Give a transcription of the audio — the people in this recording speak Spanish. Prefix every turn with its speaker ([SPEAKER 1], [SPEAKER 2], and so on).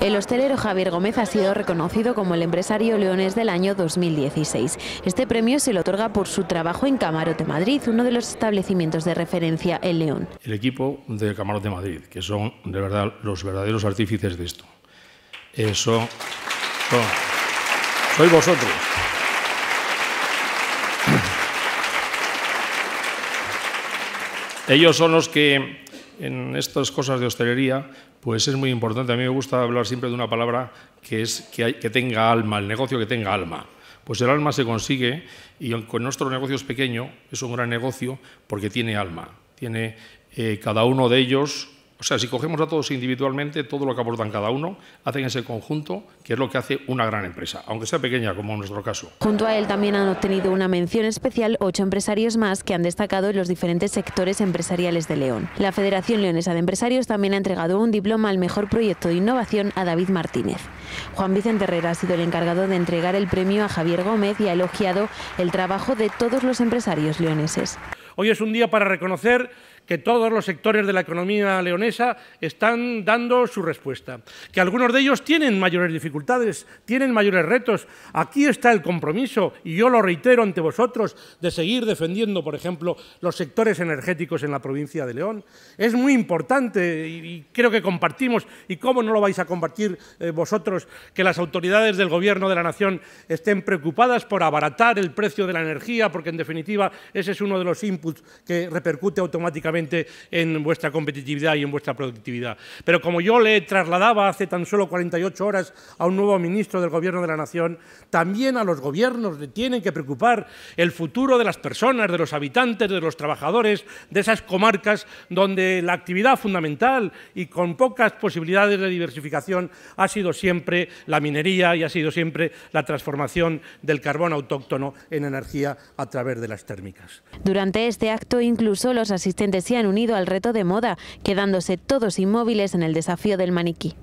[SPEAKER 1] El hostelero Javier Gómez ha sido reconocido como el empresario leones del año 2016. Este premio se le otorga por su trabajo en Camarote Madrid, uno de los establecimientos de referencia en León.
[SPEAKER 2] El equipo de Camarote Madrid, que son de verdad los verdaderos artífices de esto. Eso eh, son, sois vosotros. Ellos son los que en estas cosas de hostelería, pues es muy importante. A mí me gusta hablar siempre de una palabra que es que, tenga alma, el negocio que tenga alma. Pues el alma se consigue y con nuestro negocio es pequeño, es un gran negocio porque tiene alma. Tiene eh, cada uno de ellos o sea, si cogemos a todos individualmente, todo lo que aportan cada uno, hacen ese conjunto, que es lo que hace una gran empresa, aunque sea pequeña, como en nuestro caso.
[SPEAKER 1] Junto a él también han obtenido una mención especial ocho empresarios más que han destacado en los diferentes sectores empresariales de León. La Federación Leonesa de Empresarios también ha entregado un diploma al mejor proyecto de innovación a David Martínez. Juan Vicente Herrera ha sido el encargado de entregar el premio a Javier Gómez y ha elogiado el trabajo de todos los empresarios leoneses.
[SPEAKER 3] Hoy es un día para reconocer que todos los sectores de la economía leonesa están dando su respuesta, que algunos de ellos tienen mayores dificultades, tienen mayores retos. Aquí está el compromiso, y yo lo reitero ante vosotros, de seguir defendiendo, por ejemplo, los sectores energéticos en la provincia de León. Es muy importante, y creo que compartimos, y cómo no lo vais a compartir eh, vosotros, que las autoridades del Gobierno de la Nación estén preocupadas por abaratar el precio de la energía, porque en definitiva ese es uno de los pues, que repercute automáticamente en vuestra competitividad y en vuestra productividad. Pero como yo le trasladaba hace tan solo 48 horas a un nuevo ministro del Gobierno de la Nación, también a los gobiernos le tienen que preocupar el futuro de las personas, de los habitantes, de los trabajadores, de esas comarcas donde la actividad fundamental y con pocas posibilidades de diversificación ha sido siempre la minería y ha sido siempre la transformación del carbón autóctono en energía a través de las térmicas.
[SPEAKER 1] Durante este acto incluso los asistentes se han unido al reto de moda, quedándose todos inmóviles en el desafío del maniquí.